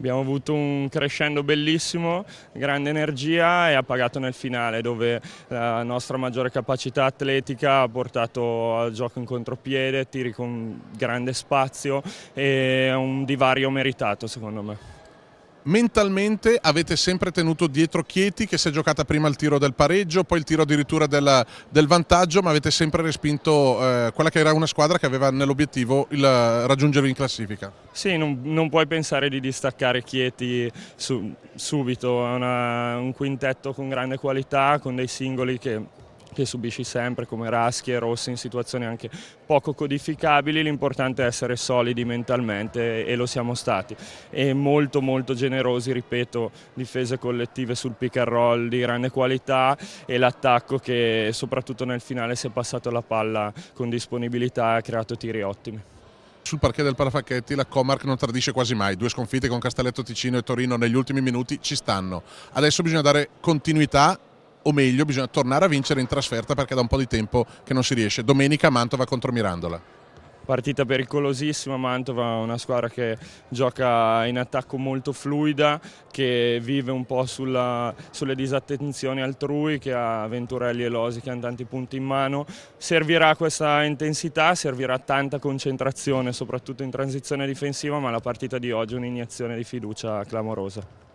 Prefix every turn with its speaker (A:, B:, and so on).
A: Abbiamo avuto un crescendo bellissimo, grande energia e ha pagato nel finale dove la nostra maggiore capacità atletica ha portato al gioco in contropiede, tiri con grande spazio e un divario meritato secondo me
B: mentalmente avete sempre tenuto dietro Chieti che si è giocata prima il tiro del pareggio, poi il tiro addirittura del, del vantaggio, ma avete sempre respinto eh, quella che era una squadra che aveva nell'obiettivo il raggiungervi in classifica.
A: Sì, non, non, puoi pensare di distaccare Chieti su, subito, è una, un quintetto con grande qualità, con dei singoli che che subisci sempre come raschi e rosse in situazioni anche poco codificabili, l'importante è essere solidi mentalmente e lo siamo stati e molto molto generosi, ripeto, difese collettive sul pick and roll di grande qualità e l'attacco che soprattutto nel finale si è passato la palla con disponibilità e ha creato tiri ottimi. Sul parquet del Parafacchetti
B: la Comarc non tradisce quasi mai, due sconfitte con Castelletto Ticino e Torino negli ultimi minuti ci stanno. Adesso bisogna dare continuità o meglio bisogna tornare a vincere in trasferta perché da un po' di tempo che non si riesce. Domenica Mantova contro Mirandola.
A: Partita pericolosissima, Mantova è una squadra che gioca in attacco molto fluida, che vive un po' sulla, sulle disattenzioni altrui, che ha Venturelli e Losi che hanno tanti punti in mano. Servirà questa intensità, servirà tanta concentrazione, soprattutto in transizione difensiva, ma la partita di oggi è un'iniezione di fiducia clamorosa.